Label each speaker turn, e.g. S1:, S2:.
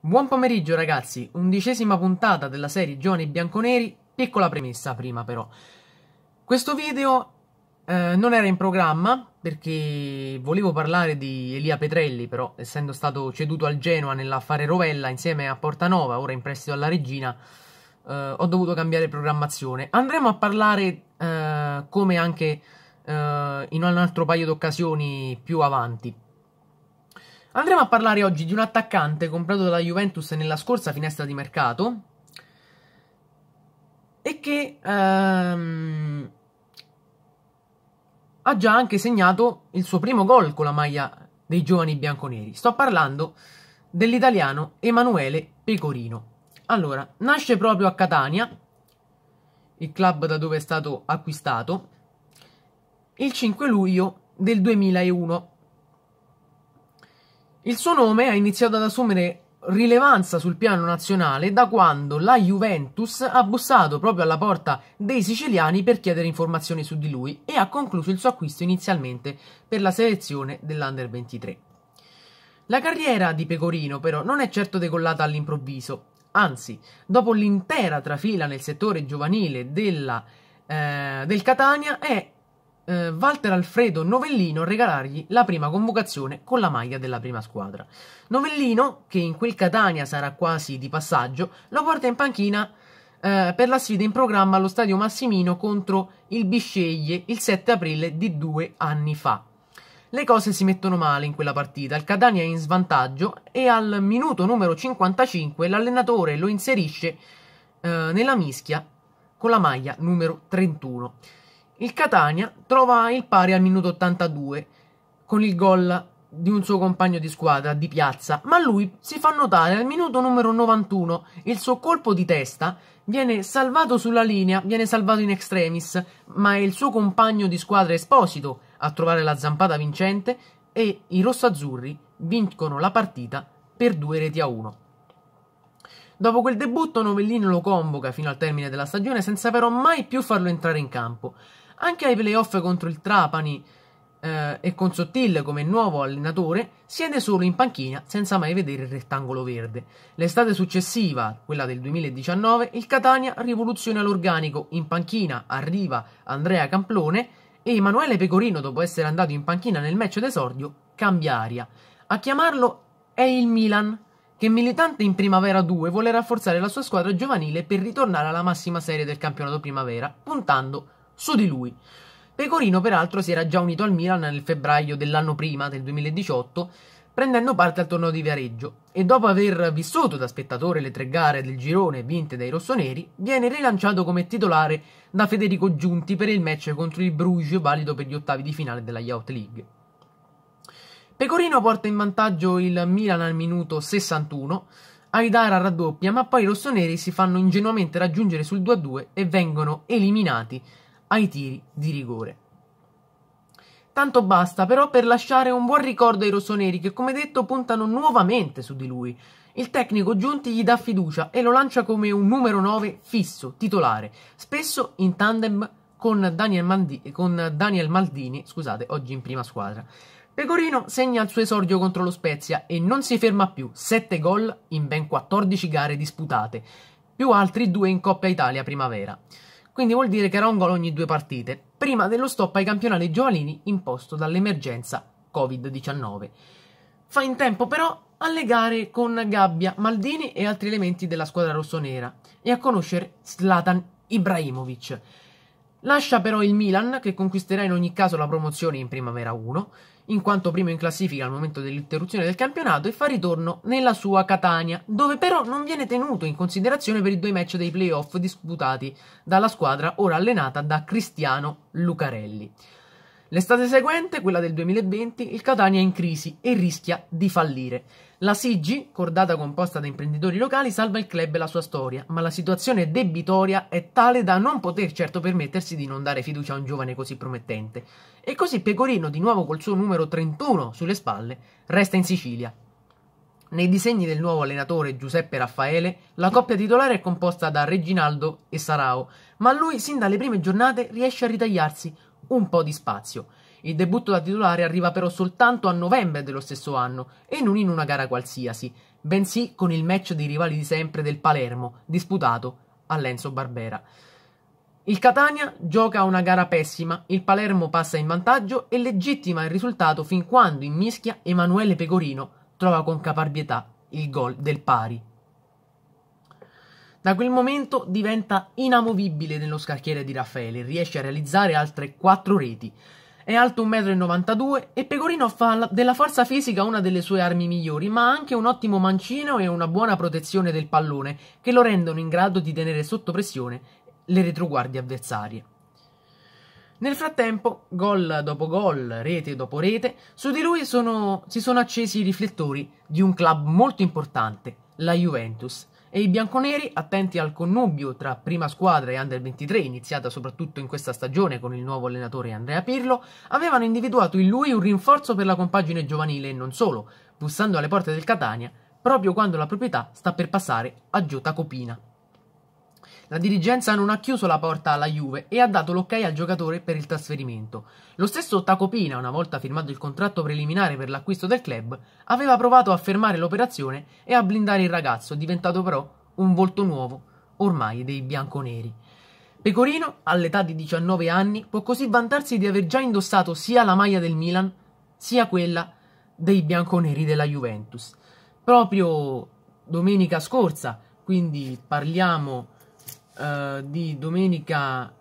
S1: Buon pomeriggio ragazzi, undicesima puntata della serie Giovani Bianconeri, piccola premessa prima però. Questo video eh, non era in programma perché volevo parlare di Elia Petrelli però essendo stato ceduto al Genoa nell'affare Rovella insieme a Portanova, ora in prestito alla Regina, eh, ho dovuto cambiare programmazione. Andremo a parlare eh, come anche eh, in un altro paio di occasioni più avanti Andremo a parlare oggi di un attaccante comprato dalla Juventus nella scorsa finestra di mercato e che ehm, ha già anche segnato il suo primo gol con la maglia dei giovani bianconeri. Sto parlando dell'italiano Emanuele Pecorino. Allora, nasce proprio a Catania, il club da dove è stato acquistato, il 5 luglio del 2001 il suo nome ha iniziato ad assumere rilevanza sul piano nazionale da quando la Juventus ha bussato proprio alla porta dei siciliani per chiedere informazioni su di lui e ha concluso il suo acquisto inizialmente per la selezione dell'Under 23. La carriera di Pecorino però non è certo decollata all'improvviso, anzi, dopo l'intera trafila nel settore giovanile della, eh, del Catania è eh, Walter Alfredo Novellino regalargli la prima convocazione con la maglia della prima squadra. Novellino, che in quel Catania sarà quasi di passaggio, lo porta in panchina eh, per la sfida in programma allo stadio Massimino contro il Bisceglie il 7 aprile di due anni fa. Le cose si mettono male in quella partita, il Catania è in svantaggio e al minuto numero 55 l'allenatore lo inserisce eh, nella mischia con la maglia numero 31. Il Catania trova il pari al minuto 82 con il gol di un suo compagno di squadra di piazza, ma lui si fa notare al minuto numero 91. Il suo colpo di testa viene salvato sulla linea, viene salvato in extremis, ma è il suo compagno di squadra Esposito a trovare la zampata vincente e i rossazzurri vincono la partita per due reti a uno. Dopo quel debutto Novellino lo convoca fino al termine della stagione senza però mai più farlo entrare in campo anche ai playoff contro il Trapani eh, e con Sottil come nuovo allenatore, siede solo in panchina senza mai vedere il rettangolo verde. L'estate successiva, quella del 2019, il Catania rivoluziona l'organico. In panchina arriva Andrea Camplone e Emanuele Pecorino, dopo essere andato in panchina nel match d'esordio, cambia aria. A chiamarlo è il Milan, che militante in Primavera 2 vuole rafforzare la sua squadra giovanile per ritornare alla massima serie del campionato Primavera, puntando su di lui. Pecorino, peraltro, si era già unito al Milan nel febbraio dell'anno prima, del 2018, prendendo parte al torneo di Viareggio e dopo aver vissuto da spettatore le tre gare del girone vinte dai rossoneri, viene rilanciato come titolare da Federico Giunti per il match contro il Bruges valido per gli ottavi di finale della Yacht League. Pecorino porta in vantaggio il Milan al minuto 61, Aidara raddoppia, ma poi i rossoneri si fanno ingenuamente raggiungere sul 2-2 e vengono eliminati ai tiri di rigore. Tanto basta però per lasciare un buon ricordo ai rossoneri che come detto puntano nuovamente su di lui. Il tecnico Giunti gli dà fiducia e lo lancia come un numero 9 fisso, titolare, spesso in tandem con Daniel, Mandi, con Daniel Maldini, scusate, oggi in prima squadra. Pecorino segna il suo esordio contro lo Spezia e non si ferma più, 7 gol in ben 14 gare disputate, più altri due in Coppa Italia primavera quindi vuol dire che era un gol ogni due partite, prima dello stop ai campionati giovanili imposto dall'emergenza Covid-19. Fa in tempo però a legare con Gabbia, Maldini e altri elementi della squadra rossonera e a conoscere Slatan Ibrahimovic. Lascia però il Milan, che conquisterà in ogni caso la promozione in Primavera 1, in quanto primo in classifica al momento dell'interruzione del campionato, e fa ritorno nella sua Catania, dove però non viene tenuto in considerazione per i due match dei playoff disputati dalla squadra ora allenata da Cristiano Lucarelli. L'estate seguente, quella del 2020, il Catania è in crisi e rischia di fallire. La Sigi, cordata composta da imprenditori locali, salva il club e la sua storia, ma la situazione debitoria è tale da non poter certo permettersi di non dare fiducia a un giovane così promettente. E così Pecorino, di nuovo col suo numero 31 sulle spalle, resta in Sicilia. Nei disegni del nuovo allenatore Giuseppe Raffaele, la coppia titolare è composta da Reginaldo e Sarao, ma lui sin dalle prime giornate riesce a ritagliarsi un po' di spazio. Il debutto da titolare arriva però soltanto a novembre dello stesso anno e non in una gara qualsiasi, bensì con il match dei rivali di sempre del Palermo, disputato a Lenzo Barbera. Il Catania gioca una gara pessima, il Palermo passa in vantaggio e legittima il risultato fin quando in mischia Emanuele Pecorino trova con caparbietà il gol del pari. Da quel momento diventa inamovibile nello scacchiere di Raffaele, riesce a realizzare altre 4 reti. È alto 1,92 m e Pecorino fa della forza fisica una delle sue armi migliori, ma ha anche un ottimo mancino e una buona protezione del pallone che lo rendono in grado di tenere sotto pressione le retroguardie avversarie. Nel frattempo, gol dopo gol, rete dopo rete, su di lui sono, si sono accesi i riflettori di un club molto importante, la Juventus, e i bianconeri attenti al connubio tra prima squadra e under 23, iniziata soprattutto in questa stagione con il nuovo allenatore Andrea Pirlo, avevano individuato in lui un rinforzo per la compagine giovanile e non solo, bussando alle porte del Catania proprio quando la proprietà sta per passare a Giota Copina. La dirigenza non ha chiuso la porta alla Juve e ha dato l'ok al giocatore per il trasferimento. Lo stesso Tacopina, una volta firmato il contratto preliminare per l'acquisto del club, aveva provato a fermare l'operazione e a blindare il ragazzo, diventato però un volto nuovo, ormai dei bianconeri. Pecorino, all'età di 19 anni, può così vantarsi di aver già indossato sia la maglia del Milan, sia quella dei bianconeri della Juventus. Proprio domenica scorsa, quindi parliamo eh, di domenica